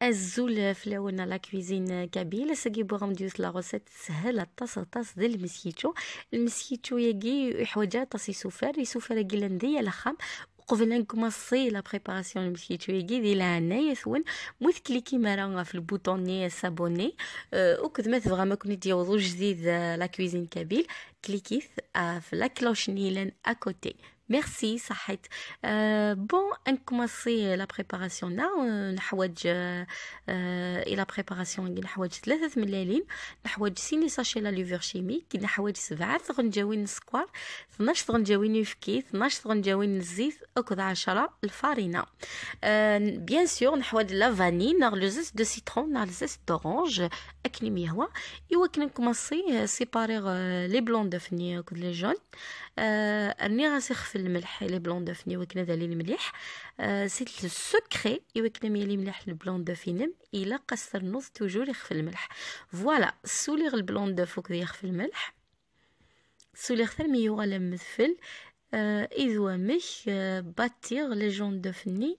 في ونا لا كويزين كابيل سقي بوغم ديوس لا روسيت سهل الطاس طاس ديال المسكيتو المسكيتو يجي حوجه طاس يسوفر يسوفر يقلنديه لخام قبل نكمصي لا بريباراسيون المسكيتو يجي دي لا هنايا ثون موث كليكي مرا في البوطوني سابوني آه، وكد ما تبغى ما كنت جديد لا كويزين كابيل كليكي آه، في لا كلوش نيلان اكوتي ميرسي صحيت بون بون نكوماسي لا بريباراسيون لا نحوج أه الى بريباراسيون نحوج ثلاثه ملالين نحوج سيني ساشي لا لوفور شيميك نحوج سبعه غنجاوين نسكوار 12 غنجاوين يفكي 12 غنجاوين الزيت اكد 10 الفارينه بيان سور نحوج لا فاني نار لو زيس دو سيترون نار زيس دورانج اكني ميهوا ايوا كنكوماسي سيباري لي بلون دو فني كود لي جون أه راني غنسخف الملح لي بلون دوف وكنا دالي المليح آه سيت السكري يوكنا ميلي مليح البلون دوف ينم الا قصر نص توجور يخفي الملح فوالا سوليغ البلون دوف وكذا يخفي الملح سوليغ خثر مي يوغا مذفل اذوا آه، مش آه، باتيغ لي جون دوفني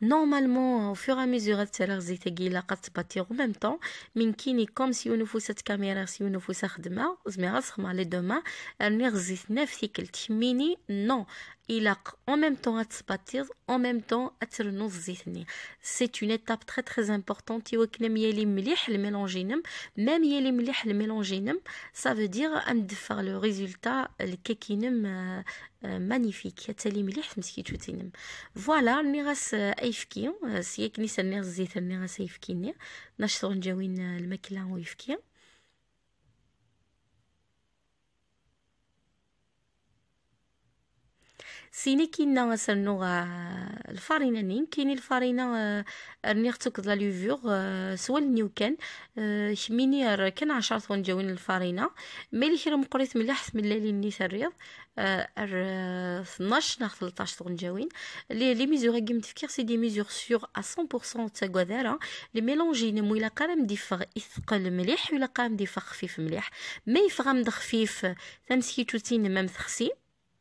Normalement, au fur et à mesure, en même temps, mais comme si on faut cette caméra, si on avait cette demain, les deux mains, non. Il a en même temps en même temps à C'est une étape très très importante. Même le ça veut dire faire le résultat euh, euh, magnifique. Voilà, il ايفكي سي كني زيت الزيت سيفكي سيفكيني نشطو جاوين الماكله ويفكي سيني كينا سنو الفارينا نين كاين الفارينة رنيغ توك لا لوفور النيو كان شميني كان عشرة ثون جاوين الفارينة ملي كي مقريت ملاح ملالي ني تريض ار 12 ناخ 13 ثون جاوين لي لي ميزور كيم تفكير سي دي ميزور سيغ 100% تاع كوادارا لي ميلونجي نمو الا قام ديفغ اثقل مليح ولا قام ديفغ خفيف مليح ما يفغم خفيف تمسكي توتين مام تخسين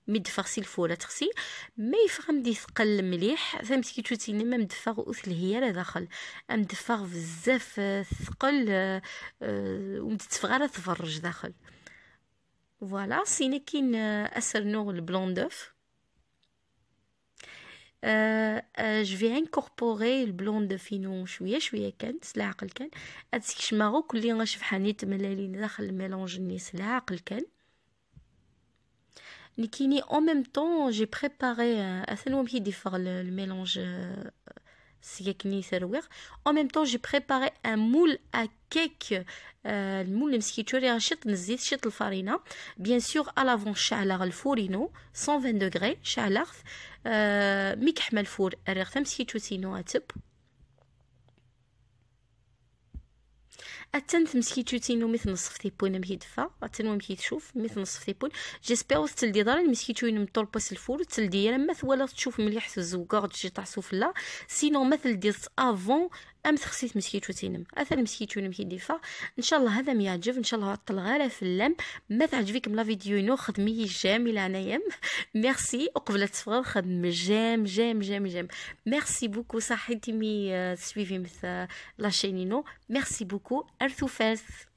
ميدفغسي الفولا تخسي ما يفهم دي ثقل مليح فهمتي كي توتيني ما مدفغ اوث هي داخل مدفغ بزاف ثقل أه ومتتفغ على تفرج داخل فوالا سينا كاين اسر نوغ البلون دوف أه أه جو في انكوربوري البلون دوفينو شويه شويه كان سلا عقل كان هادشي كشما غو كلي حانيت ملالين داخل الميلونج النيس سلا عقل كان Nikini, en même temps, j'ai préparé un euh, le, le mélange euh, En même temps, j'ai préparé un moule à cake. Euh, le moule qui à chit farina. Bien sûr, à l'avant, chalar le fourino, 120 degrés, chalar. Mikhamel four, rr 5 sinon اتن تمسكي تشوتينو مثل نصف تيبون مي دفا اتن مي تشوف مثل نصف تيبون جيسبيغ تلدي دار مسكي طول مطلبس الفور تلدي راه مث ولا تشوف مليح الزوكا غتجي طاسو فلا سينو مثل ديت افون ام تخسيت مسكيتو تينم اثر مسكيتو نمشي ديفا ان شاء الله هذا ميعجب ان شاء الله غاله في اللم ما من لا فيديو نو خدمي جامله انايا ميرسي وقبل تصفر خدم جام جام جام جام ميرسي بوكو صحيتي مي آه، سويفي مثل شينينو ميرسي بوكو ارثو فارث